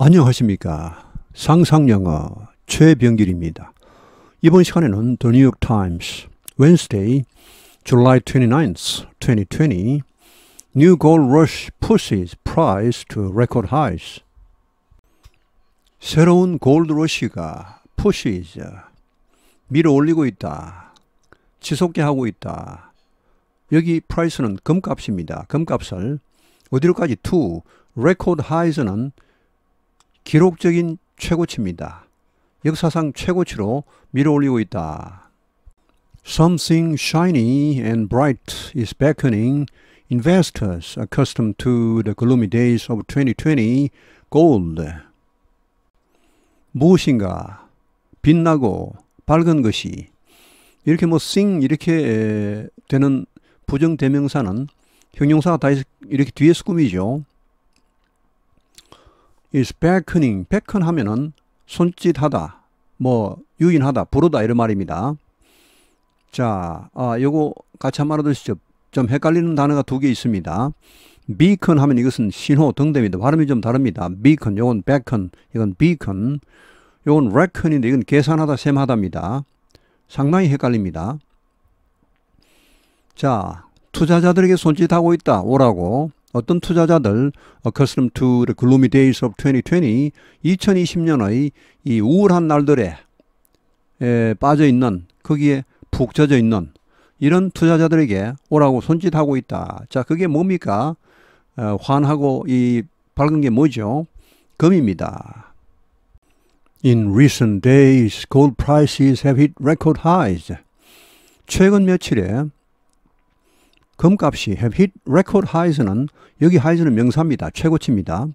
안녕하십니까. 상상영어 최병길입니다. 이번 시간에는 The New York Times, Wednesday, July 29th, 2020, New Gold Rush pushes price to record highs. 새로운 골드 러시가 pushes, 밀어올리고 있다, 지속해 하고 있다. 여기 price는 금값입니다. 금값을 어디로까지 to, record highs는 기록적인 최고치입니다. 역사상 최고치로 밀어올리고 있다. Something shiny and bright is beckoning investors accustomed to the gloomy days of 2020 gold. 무엇인가 빛나고 밝은 것이 이렇게 뭐 thing 이렇게 되는 부정 대명사는 형용사가 다 이렇게 뒤에서 꾸미죠. is beckoning. beckon 하면은 손짓하다, 뭐 유인하다, 부르다 이런 말입니다. 자, 아, 요거 같이 한번 알아두시죠. 좀 헷갈리는 단어가 두 개 있습니다. beacon 하면 이것은 신호 등대입니다. 발음이 좀 다릅니다. beacon, 요건 beacon, 이건 beacon, 요건 reckon인데 이건 계산하다, 셈하다입니다. 상당히 헷갈립니다. 자, 투자자들에게 손짓하고 있다, 오라고. 어떤 투자자들 accustomed to the gloomy days of 2020, 2020년의 이 우울한 날들에 에, 빠져 있는 거기에 푹 젖어 있는 이런 투자자들에게 오라고 손짓하고 있다. 자, 그게 뭡니까? 어, 환하고 이 밝은 게 뭐죠? 금입니다. In recent days, gold prices have hit record highs. 최근 며칠에 금값이 have 레코드 하이즈는 여기 하이즈는 명사입니다. 최고치입니다.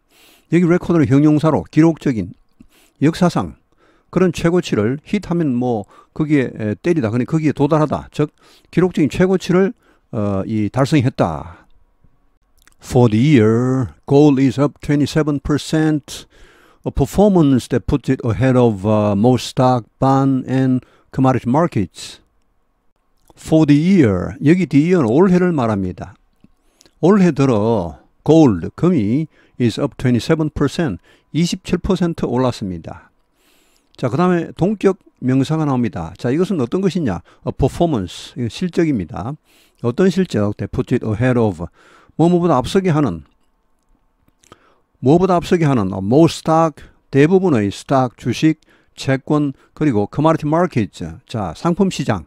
여기 레코드는 형용사로 기록적인 역사상 그런 최고치를 히트하면 뭐 거기에 때리다 그러니 거기에 도달하다 즉 기록적인 최고치를 어, 이 달성했다. For the year, gold is up 27%, a performance that puts it ahead of uh, most stock, bond, and commodity markets. for the year. 여기 the 는 올해를 말합니다. 올해 들어 gold, 금이 is up 27%, 27% 올랐습니다. 자, 그 다음에 동격 명사가 나옵니다. 자, 이것은 어떤 것이냐? A performance, 이건 실적입니다. 어떤 실적? They put it ahead of. 뭐뭐보다 앞서게 하는, 뭐보다 앞서게 하는 어, most stock, 대부분의 stock, 주식, 채권, 그리고 commodity markets, 자, 상품 시장,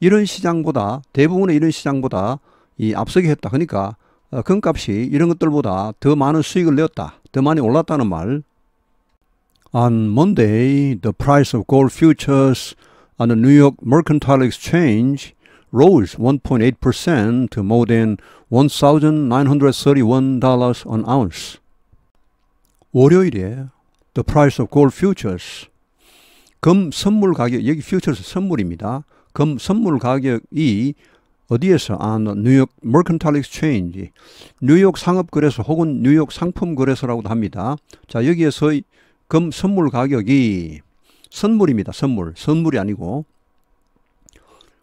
이런 시장보다 대부분의 이런 시장보다 이 앞서게 했다. 그러니까 어, 금값이 이런 것들보다 더 많은 수익을 내었다. 더 많이 올랐다는 말. On Monday, the price of gold futures on the New York Mercantile Exchange rose 1.8% to more than $1,931 an ounce. 월요일에 the price of gold futures 금 선물 가격, 여기 퓨처스 선물입니다. 금 선물 가격이 어디에서? 아, 뉴욕 머컨탈 익스체인지, 뉴욕 상업거래소 혹은 뉴욕 상품거래소라고도 합니다. 자, 여기에서 금 선물 가격이 선물입니다. 선물. 선물이 아니고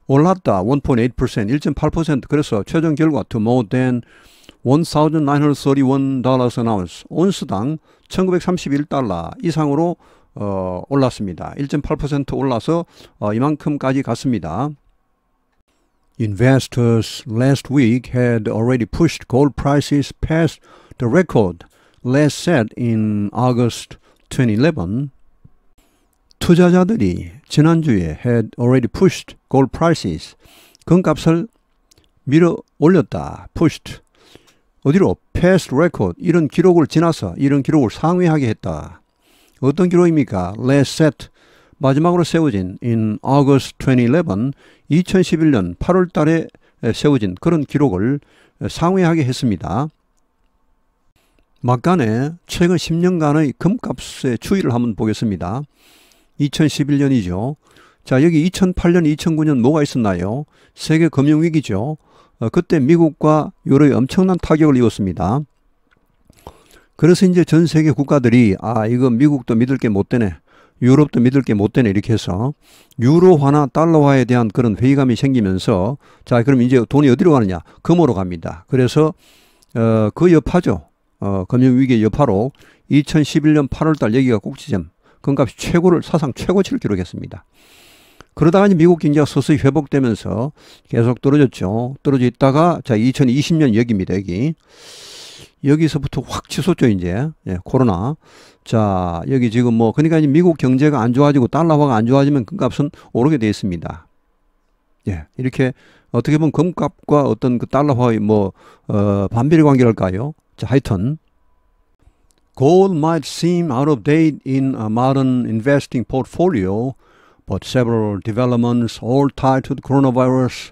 올랐다. 1.8%, 1.8%. 그래서 최종 결과 to more than 1,931 dollars an ounce. 온스당 1,931달러 이상으로 어, 올랐습니다. 1.8% 올라서 어, 이만큼까지 갔습니다. Investors last week had already pushed gold prices past the record last set in August 2011. 투자자들이 지난주에 had already pushed gold prices 금값을 밀어 올렸다. pushed 어디로 past record 이런 기록을 지나서 이런 기록을 상회하게 했다. 어떤 기록입니까? 레셋 마지막으로 세워진 in August 2011 2011년 8월 달에 세워진 그런 기록을 상회하게 했습니다. 막간에 최근 10년간의 금값의 추이를 한번 보겠습니다. 2011년이죠. 자, 여기 2008년, 2009년 뭐가 있었나요? 세계 금융위기죠. 어, 그때 미국과 유럽이 엄청난 타격을 입었습니다. 그래서 이제 전 세계 국가들이 아 이거 미국도 믿을 게 못 되네. 유럽도 믿을 게 못 되네 이렇게 해서 유로화나 달러화에 대한 그런 회의감이 생기면서 자 그럼 이제 돈이 어디로 가느냐 금으로 갑니다. 그래서 어, 그 여파죠. 어, 금융위기 여파로 2011년 8월달 여기가 꼭지점 금값이 최고를 사상 최고치를 기록했습니다. 그러다가 이제 미국 경제가 서서히 회복되면서 계속 떨어졌죠. 떨어져 있다가 자 2020년 여기입니다. 여기 여기서부터 확 치솟죠, 이제. 예, 코로나. 자, 여기 지금 뭐, 그러니까 미국 경제가 안 좋아지고 달러화가 안 좋아지면 금값은 오르게 돼 있습니다. 예, 이렇게 어떻게 보면 금값과 어떤 그 달러화의 뭐, 어, 반비례 관계랄까요? 자, 하여튼. Gold might seem out of date in a modern investing portfolio, but several developments all tied to the coronavirus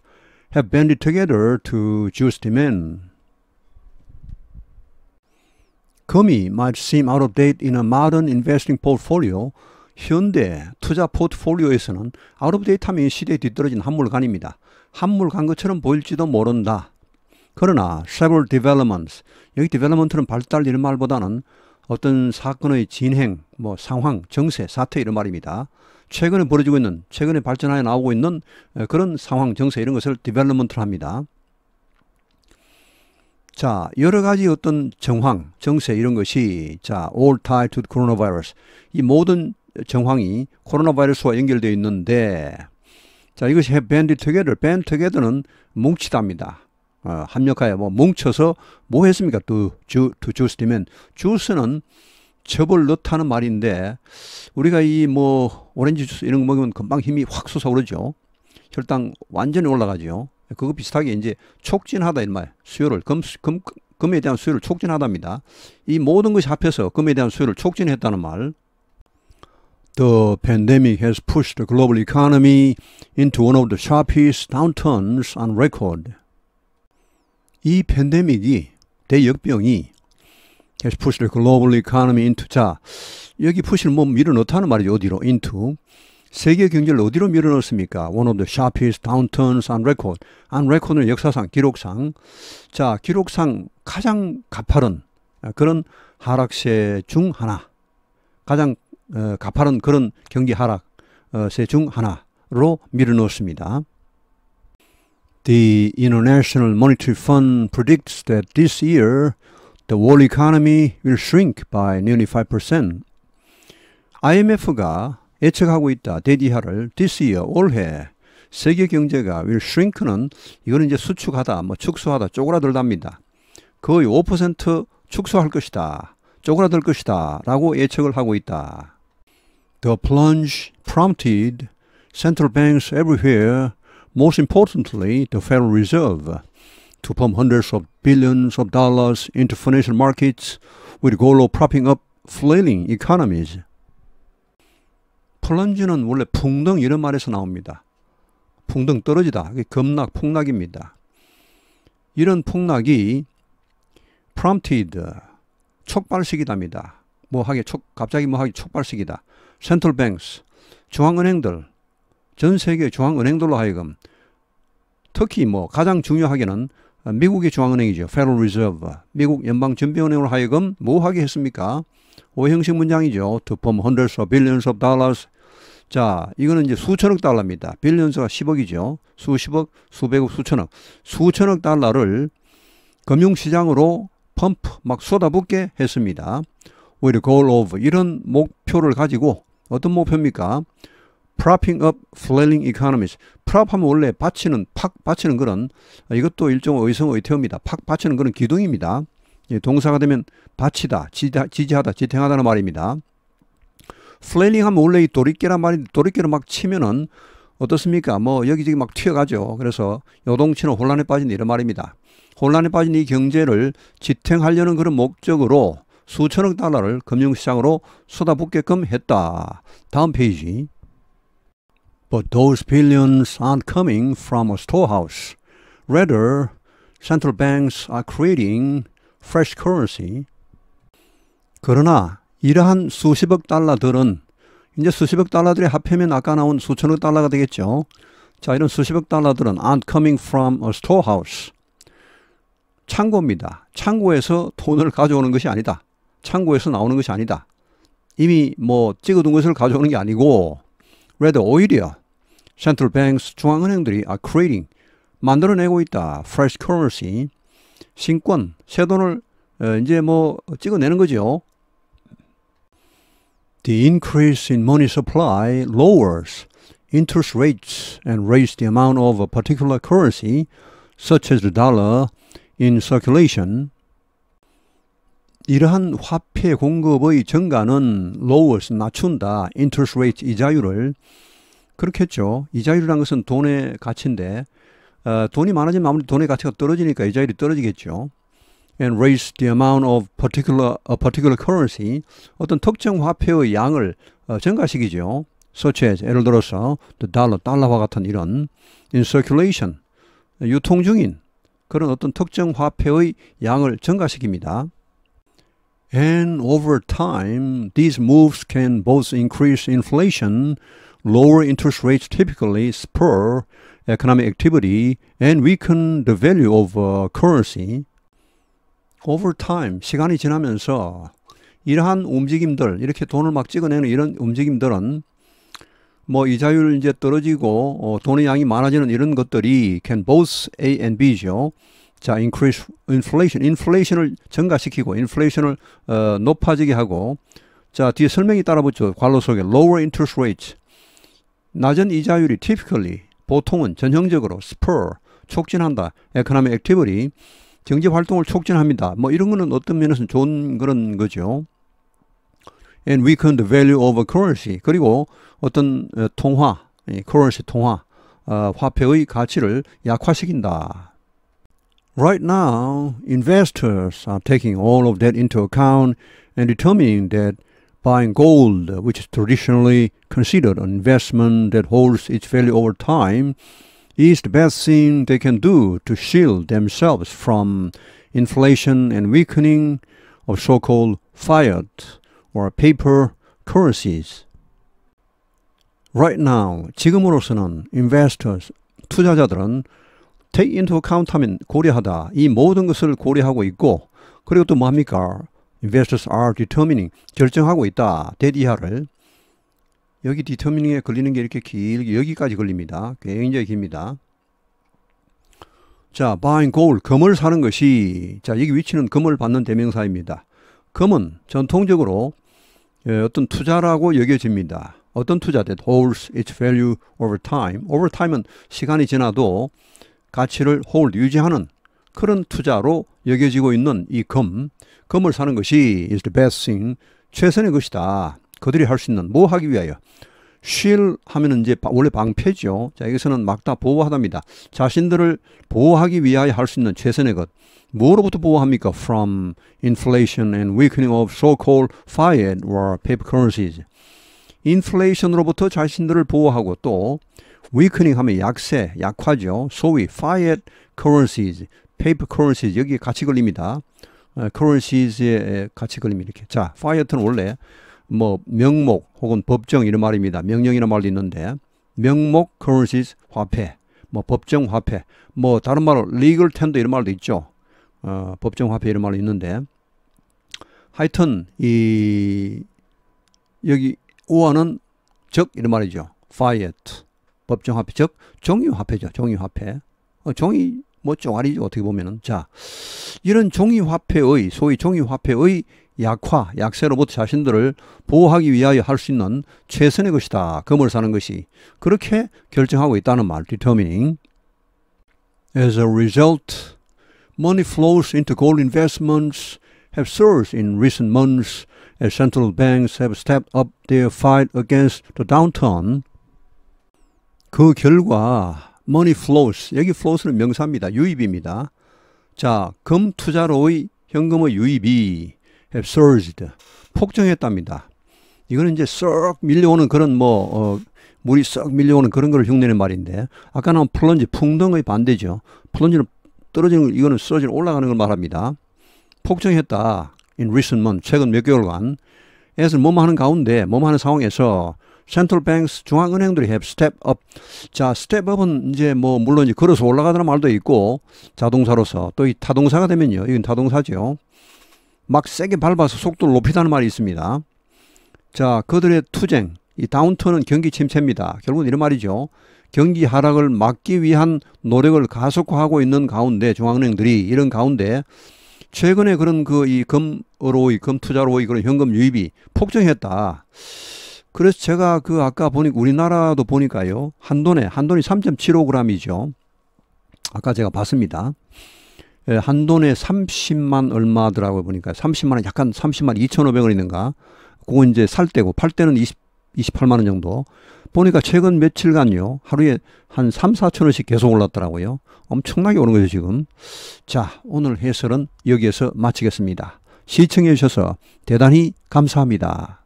have banded together to juice demand. 금이 might seem out of date in a modern investing portfolio. 현대 투자 포트폴리오에서는 out of date 하면 시대에 뒤떨어진 한물간입니다. 한물간 것처럼 보일지도 모른다. 그러나 several developments, 여기 development는 발달 이런 말보다는 어떤 사건의 진행, 뭐 상황, 정세, 사태 이런 말입니다. 최근에 벌어지고 있는, 최근에 발전하여 나오고 있는 어, 그런 상황, 정세 이런 것을 development를 합니다. 자, 여러 가지 어떤 정황, 정세 이런 것이 자, all tied to the coronavirus. 이 모든 정황이 코로나 바이러스와 연결되어 있는데 자, 이것이 밴드 t o g 밴드 t 게 g e t h e r 는 뭉치답니다. 어, 합력하여 뭐 뭉쳐서 뭐 했습니까? 두주 to, t 되면 주스는 접을 넣다는 말인데 우리가 이 뭐 오렌지 주스 이런 거 먹으면 금방 힘이 확 솟아오르죠. 혈당 완전히 올라가죠. 그거 비슷하게 이제 촉진하다 인 말. 수요를 금, 금 금에 대한 수요를 촉진하답니다. 이 모든 것이 합해서 금에 대한 수요를 촉진했다는 말. The pandemic has pushed the global economy into one of the sharpest downturns on record. 이 팬데믹이 대역병이 has pushed the global economy into 자 여기 push를 뭐 밀어넣다는 말이죠 어디로 into 세계 경제를 어디로 밀어넣습니까? One of the sharpest downturns on record. on record은 역사상, 기록상. 자, 기록상 가장 가파른 그런 하락세 중 하나. 가장 어, 가파른 그런 경기 하락세 중 하나로 밀어넣었습니다. The International Monetary Fund predicts that this year the world economy will shrink by nearly 5%. IMF가 예측하고 있다. 대디하를 this year 올해 세계 경제가 will shrink는 이거는 이제 수축하다, 뭐 축소하다, 쪼그라들답니다. 거의 5% 축소할 것이다. 쪼그라들 것이다. 라고 예측을 하고 있다. The plunge prompted central banks everywhere, most importantly the Federal Reserve, to pump hundreds of billions of dollars into financial markets with goal of propping up flailing economies. 플런지는 원래 풍덩 이런 말에서 나옵니다. 풍덩 떨어지다. 급락, 폭락입니다. 이런 폭락이 prompted, 촉발식이답니다. 뭐 하게, 촉, 갑자기 뭐 하게 촉발식이다. 센트럴 뱅스, 중앙은행들, 전 세계 중앙은행들로 하여금 특히 뭐 가장 중요하게는 미국의 중앙은행이죠. Federal Reserve, 미국 연방준비은행으로 하여금 뭐 하게 했습니까? 오형식 문장이죠. To form hundreds of billions of dollars 자, 이거는 이제 수천억 달러입니다. 빌리언스가 10억이죠. 수십억, 수백억, 수천억. 수천억 달러를 금융시장으로 펌프 막 쏟아붓게 했습니다. 오히려 goal of 이런 목표를 가지고 어떤 목표입니까? propping up flailing economies. prop 하면 원래 받치는, 팍 받치는 그런 아, 이것도 일종의 성의 태어입니다. 팍 받치는 그런 기둥입니다. 예, 동사가 되면 받치다, 지지하다, 지탱하다는 말입니다. 플레이링하면 원래 이 도리깨란 말이 도리깨로 막 치면은 어떻습니까? 뭐 여기저기 막 튀어가죠. 그래서 요동치는 혼란에 빠진 이런 말입니다. 혼란에 빠진 이 경제를 지탱하려는 그런 목적으로 수천억 달러를 금융시장으로 쏟아붓게끔 했다. 다음 페이지. But those billions aren't coming from a storehouse. Rather, central banks are creating fresh currency. 그러나 이러한 수십억 달러들은 이제 수십억 달러들이 합하면 아까 나온 수천억 달러가 되겠죠. 자, 이런 수십억 달러들은 aren't coming from a storehouse. 창고입니다. 창고에서 돈을 가져오는 것이 아니다. 창고에서 나오는 것이 아니다. 이미 뭐 찍어둔 것을 가져오는 게 아니고 rather 오히려 central banks 중앙은행들이 are creating 만들어내고 있다. fresh currency 신권 새 돈을 어, 이제 뭐 찍어내는 거죠. The increase in money supply lowers interest rates and raises the amount of a particular currency, such as the dollar, in circulation. 이러한 화폐 공급의 증가는 lowers, 낮춘다, interest rate, 이자율을. 그렇겠죠. 이자율이라는 것은 돈의 가치인데, 어, 돈이 많아지면 아무래도 돈의 가치가 떨어지니까 이자율이 떨어지겠죠. and raise the amount of particular a particular currency 어떤 특정 화폐의 양을 어, 증가시키죠. such as 예를 들어서 the dollar 달러와 같은 이런 in circulation 유통 중인 그런 어떤 특정 화폐의 양을 증가시킵니다. And over time, these moves can both increase inflation, lower interest rates typically spur economic activity, and weaken the value of uh, currency. over time 시간이 지나면서 이러한 움직임들 이렇게 돈을 막 찍어내는 이런 움직임들은 뭐 이자율 이제 떨어지고 어, 돈의 양이 많아지는 이런 것들이 can both A and B죠. 자, increase inflation, inflation을 증가시키고 inflation을 어, 높아지게 하고 자 뒤에 설명이 따라붙죠. 관로 속에 lower interest rates 낮은 이자율이 typically 보통은 전형적으로 spur 촉진한다. economic activity 경제 활동을 촉진합니다. 뭐 이런 거는 어떤 면에서는 좋은 그런 거죠. And weaken the value of a currency. 그리고 어떤 통화, currency 통화, 어, 화폐의 가치를 약화시킨다. Right now, investors are taking all of that into account and determining that buying gold, which is traditionally considered an investment that holds its value over time, is the best thing they can do to shield themselves from inflation and weakening of so called fiat or paper currencies. Right now, 지금으로서는 investors, 투자자들은 take into account 하면 고려하다. 이 모든 것을 고려하고 있고, 그리고 또 뭡니까? investors are determining, 결정하고 있다. 대디하를. 여기 디터미닝에 걸리는 게 이렇게 길게 여기까지 걸립니다. 굉장히 깁니다. 자, buying gold, 금을 사는 것이 자 여기 위치는 금을 받는 대명사입니다. 금은 전통적으로 예, 어떤 투자라고 여겨집니다. 어떤 투자 t holds its value over time. over time은 시간이 지나도 가치를 hold 유지하는 그런 투자로 여겨지고 있는 이 금, 금을 사는 것이 is the best thing, 최선의 것이다. 그들이 할 수 있는 뭐 하기 위하여 쉴 하면은 이제 원래 방패죠. 자, 여기서는 막다 보호하답니다. 자신들을 보호하기 위하여 할 수 있는 최선의 것. 뭐로부터 보호합니까? From inflation and weakening of so-called fiat or paper currencies. 인플레이션으로부터 자신들을 보호하고 또 weakening 하면 약세, 약화죠. 소위 fiat currencies, paper currencies 여기에 같이 걸립니다. 어, currencies에 같이 걸립니다. 이렇게. 자, fiat는 원래 뭐 명목 혹은 법정 이런 말입니다. 명령이라 말도 있는데 명목 currencies 화폐, 뭐 법정 화폐, 뭐 다른 말로 legal tender 이런 말도 있죠. 어, 법정 화폐 이런 말도 있는데 하여튼 이 여기 우아는 적 이런 말이죠. fiat 법정 화폐 즉 종이 화폐죠. 종이 화폐. 어, 종이 뭐 쪼가리죠 어떻게 보면은 자 이런 종이 화폐의 소위 종이 화폐의 약화, 약세로부터 자신들을 보호하기 위하여 할 수 있는 최선의 것이다. 금을 사는 것이. 그렇게 결정하고 있다는 말, determining. As a result, money flows into gold investments have surged in recent months as central banks have stepped up their fight against the downturn. 그 결과 money flows 여기 flows는 명사입니다. 유입입니다. 자, 금 투자로의 현금의 유입이 예, surged 폭증했답니다. 이거는 이제 쏙 밀려오는 그런 뭐 어, 물이 쏙 밀려오는 그런 걸 흉내낸 말인데 아까는 플런지 풍덩의 반대죠. 플런지는 떨어지는 이거는 쓰러지 올라가는 걸 말합니다. 폭증했다. In recent months, 최근 몇 개월간 에서 뭐하는 뭐 가운데 뭐하는 뭐 상황에서 센트럴 뱅스 중앙은행들이 have step up. 자, step up은 이제 뭐 물론 이제 걸어서 올라가다는 말도 있고 자동사로서 또 이 타동사가 되면요. 이건 타동사죠. 막 세게 밟아서 속도를 높이다는 말이 있습니다. 자, 그들의 투쟁, 이 다운턴은 경기 침체입니다. 결국은 이런 말이죠. 경기 하락을 막기 위한 노력을 가속화하고 있는 가운데 중앙은행들이 이런 가운데 최근에 그런 그 이 금으로의 금투자로의 그런 현금 유입이 폭증했다. 그래서 제가 그 아까 보니 우리나라도 보니까요 한돈에 한돈이 3.75g이죠. 아까 제가 봤습니다. 예, 한 돈에 30만 얼마더라고 요 보니까 30만 원 약간 30만 2,500원이든가 그거 이제 살 때고 팔 때는 20 28만 원 정도. 보니까 최근 며칠간요. 하루에 한 3, 4천 원씩 계속 올랐더라고요. 엄청나게 오는 거죠, 지금. 자, 오늘 해설은 여기에서 마치겠습니다. 시청해 주셔서 대단히 감사합니다.